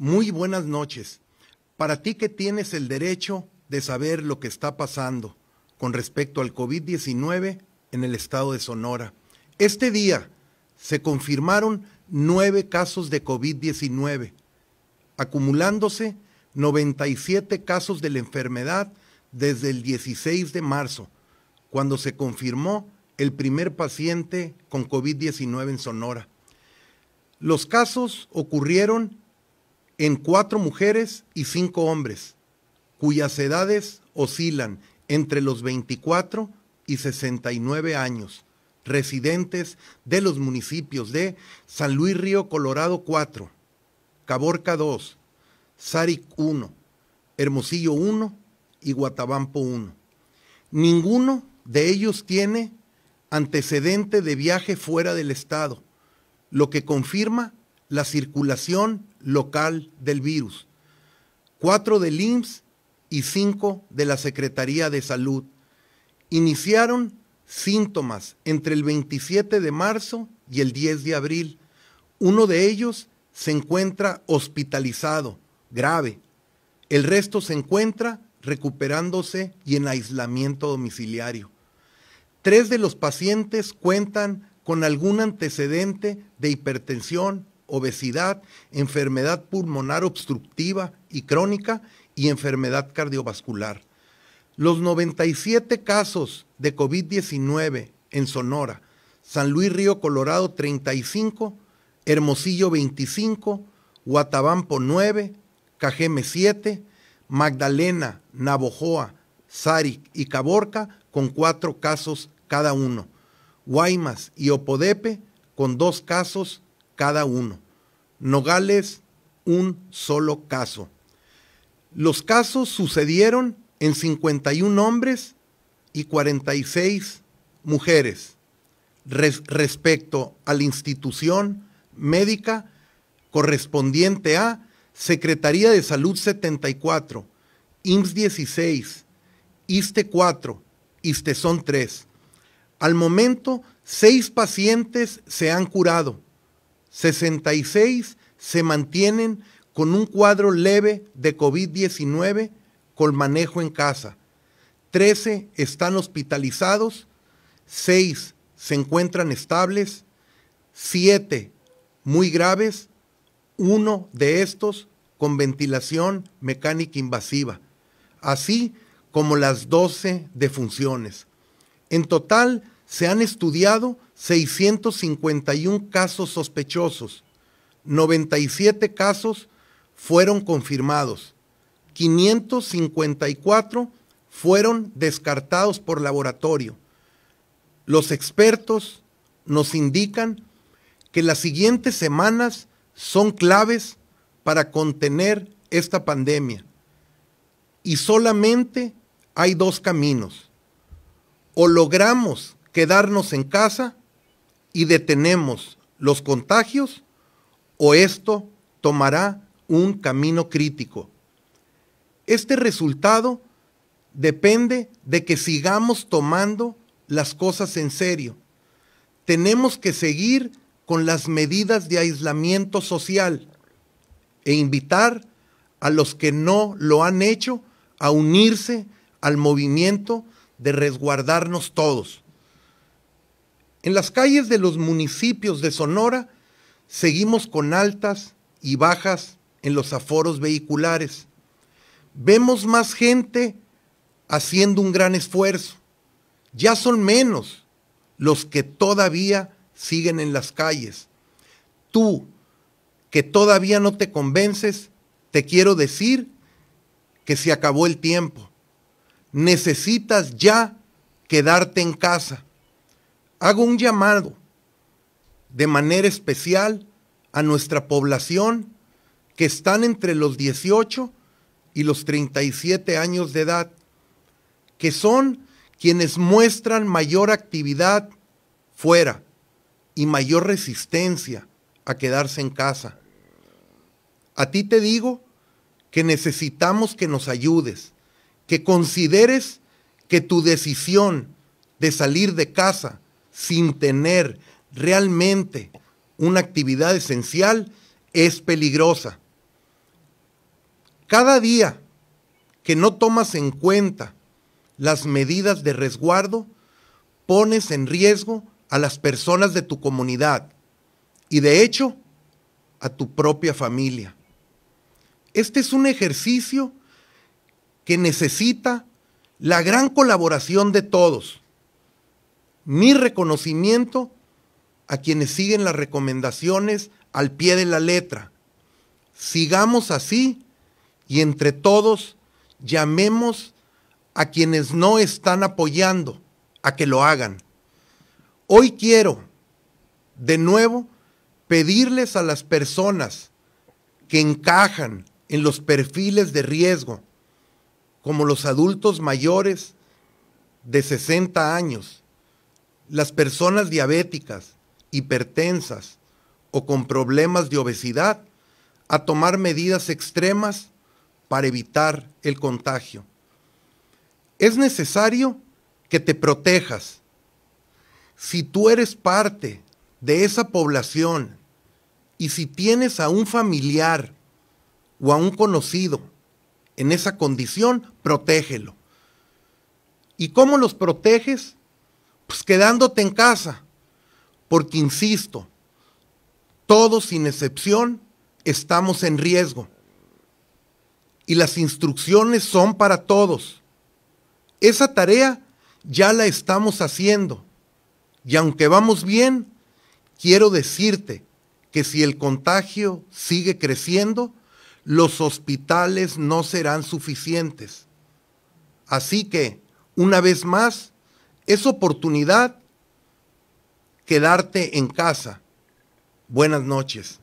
Muy buenas noches. Para ti que tienes el derecho de saber lo que está pasando con respecto al COVID-19 en el estado de Sonora. Este día se confirmaron nueve casos de COVID-19, acumulándose 97 casos de la enfermedad desde el 16 de marzo, cuando se confirmó el primer paciente con COVID-19 en Sonora. Los casos ocurrieron en cuatro mujeres y cinco hombres, cuyas edades oscilan entre los 24 y 69 años, residentes de los municipios de San Luis Río Colorado 4, Caborca 2, Saric 1, Hermosillo 1 y Guatabampo 1. Ninguno de ellos tiene antecedente de viaje fuera del estado, lo que confirma la circulación local del virus, cuatro del IMSS y cinco de la Secretaría de Salud. Iniciaron síntomas entre el 27 de marzo y el 10 de abril. Uno de ellos se encuentra hospitalizado, grave. El resto se encuentra recuperándose y en aislamiento domiciliario. Tres de los pacientes cuentan con algún antecedente de hipertensión obesidad, enfermedad pulmonar obstructiva y crónica y enfermedad cardiovascular. Los 97 casos de COVID-19 en Sonora, San Luis Río Colorado 35, Hermosillo 25, Guatabampo 9, Cajeme 7, Magdalena, Navojoa, Zaric y Caborca con cuatro casos cada uno. Guaymas y Opodepe con dos casos cada uno. Nogales, un solo caso. Los casos sucedieron en 51 hombres y 46 mujeres respecto a la institución médica correspondiente a Secretaría de Salud 74, IMSS 16, ISTE 4, ISTE son 3. Al momento, seis pacientes se han curado 66 se mantienen con un cuadro leve de COVID-19 con manejo en casa. 13 están hospitalizados, 6 se encuentran estables, 7 muy graves, uno de estos con ventilación mecánica invasiva, así como las 12 defunciones. En total, se han estudiado 651 casos sospechosos, 97 casos fueron confirmados, 554 fueron descartados por laboratorio. Los expertos nos indican que las siguientes semanas son claves para contener esta pandemia. Y solamente hay dos caminos. O logramos quedarnos en casa y detenemos los contagios o esto tomará un camino crítico. Este resultado depende de que sigamos tomando las cosas en serio. Tenemos que seguir con las medidas de aislamiento social e invitar a los que no lo han hecho a unirse al movimiento de resguardarnos todos. En las calles de los municipios de Sonora seguimos con altas y bajas en los aforos vehiculares. Vemos más gente haciendo un gran esfuerzo. Ya son menos los que todavía siguen en las calles. Tú, que todavía no te convences, te quiero decir que se acabó el tiempo. Necesitas ya quedarte en casa hago un llamado de manera especial a nuestra población que están entre los 18 y los 37 años de edad, que son quienes muestran mayor actividad fuera y mayor resistencia a quedarse en casa. A ti te digo que necesitamos que nos ayudes, que consideres que tu decisión de salir de casa sin tener realmente una actividad esencial es peligrosa. Cada día que no tomas en cuenta las medidas de resguardo, pones en riesgo a las personas de tu comunidad y de hecho a tu propia familia. Este es un ejercicio que necesita la gran colaboración de todos mi reconocimiento a quienes siguen las recomendaciones al pie de la letra. Sigamos así y entre todos llamemos a quienes no están apoyando a que lo hagan. Hoy quiero, de nuevo, pedirles a las personas que encajan en los perfiles de riesgo, como los adultos mayores de 60 años, las personas diabéticas, hipertensas o con problemas de obesidad a tomar medidas extremas para evitar el contagio. Es necesario que te protejas. Si tú eres parte de esa población y si tienes a un familiar o a un conocido en esa condición, protégelo. ¿Y cómo los proteges? pues quedándote en casa. Porque, insisto, todos sin excepción estamos en riesgo. Y las instrucciones son para todos. Esa tarea ya la estamos haciendo. Y aunque vamos bien, quiero decirte que si el contagio sigue creciendo, los hospitales no serán suficientes. Así que, una vez más, es oportunidad quedarte en casa. Buenas noches.